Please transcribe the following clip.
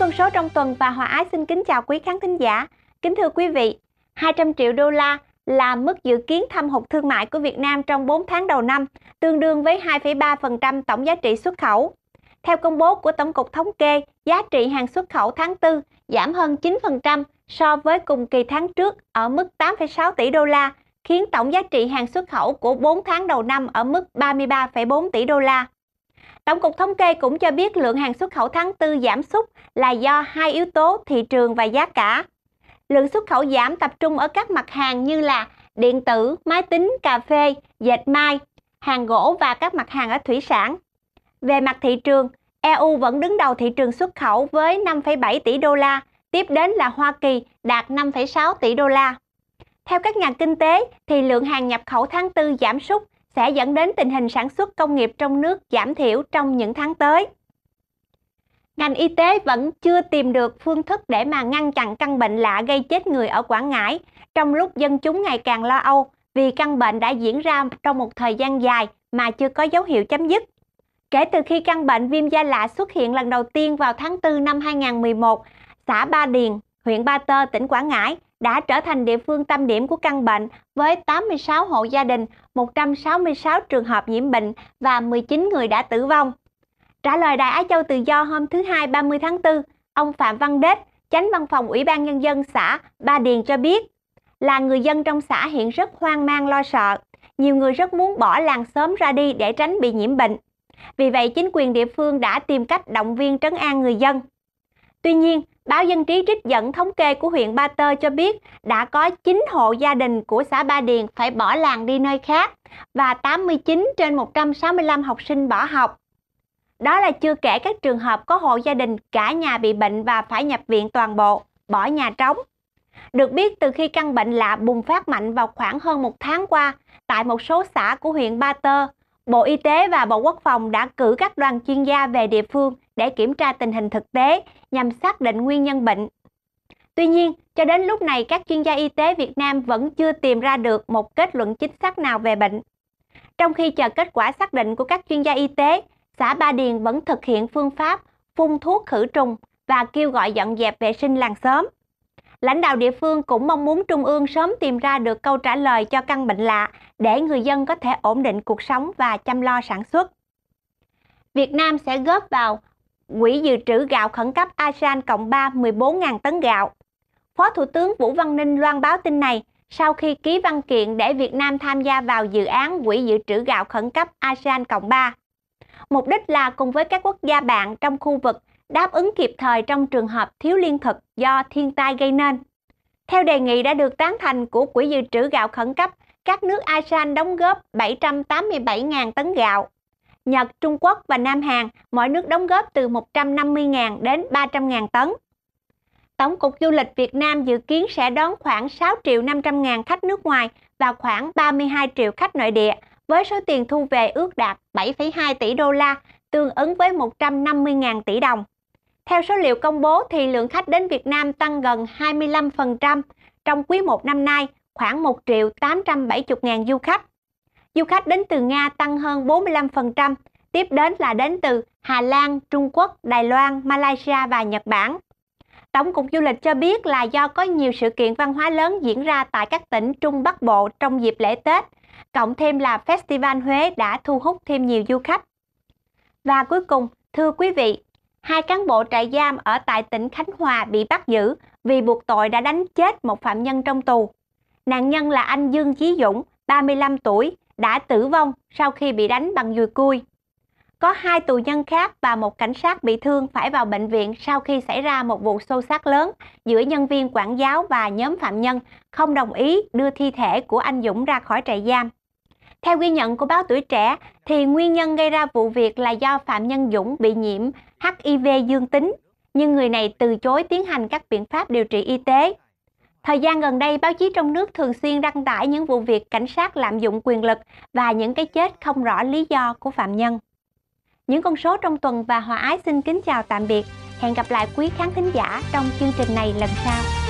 Những con số trong tuần và Hòa Ái xin kính chào quý khán thính giả. Kính thưa quý vị, 200 triệu đô la là mức dự kiến thâm hụt thương mại của Việt Nam trong 4 tháng đầu năm, tương đương với 2,3% tổng giá trị xuất khẩu. Theo công bố của Tổng cục Thống kê, giá trị hàng xuất khẩu tháng 4 giảm hơn 9% so với cùng kỳ tháng trước ở mức 8,6 tỷ đô la, khiến tổng giá trị hàng xuất khẩu của 4 tháng đầu năm ở mức 33,4 tỷ đô la. Tổng cục Thống kê cũng cho biết lượng hàng xuất khẩu tháng 4 giảm sút là do hai yếu tố thị trường và giá cả. Lượng xuất khẩu giảm tập trung ở các mặt hàng như là điện tử, máy tính, cà phê, dệt may, hàng gỗ và các mặt hàng ở thủy sản. Về mặt thị trường, EU vẫn đứng đầu thị trường xuất khẩu với 5,7 tỷ đô la, tiếp đến là Hoa Kỳ đạt 5,6 tỷ đô la. Theo các nhà kinh tế thì lượng hàng nhập khẩu tháng 4 giảm sút sẽ dẫn đến tình hình sản xuất công nghiệp trong nước giảm thiểu trong những tháng tới. Ngành y tế vẫn chưa tìm được phương thức để mà ngăn chặn căn bệnh lạ gây chết người ở Quảng Ngãi, trong lúc dân chúng ngày càng lo âu vì căn bệnh đã diễn ra trong một thời gian dài mà chưa có dấu hiệu chấm dứt. Kể từ khi căn bệnh viêm da lạ xuất hiện lần đầu tiên vào tháng 4 năm 2011, xã Ba Điền, huyện Ba Tơ, tỉnh Quảng Ngãi đã trở thành địa phương tâm điểm của căn bệnh với 86 hộ gia đình, 166 trường hợp nhiễm bệnh và 19 người đã tử vong. Trả lời Đài Á Châu Tự Do hôm thứ Hai 30 tháng 4, ông Phạm Văn Đết, Chánh Văn phòng Ủy ban Nhân dân xã Ba Điền cho biết, là người dân trong xã hiện rất hoang mang lo sợ. Nhiều người rất muốn bỏ làng sớm ra đi để tránh bị nhiễm bệnh. Vì vậy, chính quyền địa phương đã tìm cách động viên trấn an người dân. Tuy nhiên, báo dân trí trích dẫn thống kê của huyện Ba Tơ cho biết đã có 9 hộ gia đình của xã Ba Điền phải bỏ làng đi nơi khác và 89 trên 165 học sinh bỏ học. Đó là chưa kể các trường hợp có hộ gia đình cả nhà bị bệnh và phải nhập viện toàn bộ, bỏ nhà trống. Được biết từ khi căn bệnh lạ bùng phát mạnh vào khoảng hơn một tháng qua tại một số xã của huyện Ba Tơ, Bộ Y tế và Bộ Quốc phòng đã cử các đoàn chuyên gia về địa phương để kiểm tra tình hình thực tế nhằm xác định nguyên nhân bệnh. Tuy nhiên, cho đến lúc này các chuyên gia y tế Việt Nam vẫn chưa tìm ra được một kết luận chính xác nào về bệnh. Trong khi chờ kết quả xác định của các chuyên gia y tế, xã Ba Điền vẫn thực hiện phương pháp phun thuốc khử trùng và kêu gọi dọn dẹp vệ sinh làng xóm. Lãnh đạo địa phương cũng mong muốn Trung ương sớm tìm ra được câu trả lời cho căn bệnh lạ để người dân có thể ổn định cuộc sống và chăm lo sản xuất. Việt Nam sẽ góp vào Quỹ dự trữ gạo khẩn cấp ASEAN Cộng 3 14.000 tấn gạo. Phó Thủ tướng Vũ Văn Ninh loan báo tin này sau khi ký văn kiện để Việt Nam tham gia vào dự án Quỹ dự trữ gạo khẩn cấp ASEAN Cộng 3. Mục đích là cùng với các quốc gia bạn trong khu vực đáp ứng kịp thời trong trường hợp thiếu liên thực do thiên tai gây nên. Theo đề nghị đã được tán thành của Quỹ dự trữ gạo khẩn cấp, các nước ASEAN đóng góp 787.000 tấn gạo, Nhật, Trung Quốc và Nam Hàn, mỗi nước đóng góp từ 150.000 đến 300.000 tấn. Tổng cục Du lịch Việt Nam dự kiến sẽ đón khoảng 6 triệu 500 ngàn khách nước ngoài và khoảng 32 triệu khách nội địa, với số tiền thu về ước đạt 7,2 tỷ đô la, tương ứng với 150.000 tỷ đồng. Theo số liệu công bố thì lượng khách đến Việt Nam tăng gần 25% trong quý 1 năm nay, khoảng 1 triệu 870 ngàn du khách, Du khách đến từ Nga tăng hơn 45%, tiếp đến là đến từ Hà Lan, Trung Quốc, Đài Loan, Malaysia và Nhật Bản. Tổng cục Du lịch cho biết là do có nhiều sự kiện văn hóa lớn diễn ra tại các tỉnh Trung Bắc Bộ trong dịp lễ Tết, cộng thêm là Festival Huế đã thu hút thêm nhiều du khách. Và cuối cùng, thưa quý vị, hai cán bộ trại giam ở tại tỉnh Khánh Hòa bị bắt giữ vì buộc tội đã đánh chết một phạm nhân trong tù. Nạn nhân là anh Dương Chí Dũng, 35 tuổi, đã tử vong sau khi bị đánh bằng dùi cui. Có hai tù nhân khác và một cảnh sát bị thương phải vào bệnh viện sau khi xảy ra một vụ xô xát lớn giữa nhân viên quản giáo và nhóm phạm nhân không đồng ý đưa thi thể của anh Dũng ra khỏi trại giam. Theo ghi nhận của báo Tuổi Trẻ, thì nguyên nhân gây ra vụ việc là do phạm nhân Dũng bị nhiễm HIV dương tính, nhưng người này từ chối tiến hành các biện pháp điều trị y tế Thời gian gần đây, báo chí trong nước thường xuyên đăng tải những vụ việc cảnh sát lạm dụng quyền lực và những cái chết không rõ lý do của phạm nhân. Những con số trong tuần và hòa ái xin kính chào tạm biệt. Hẹn gặp lại quý khán thính giả trong chương trình này lần sau.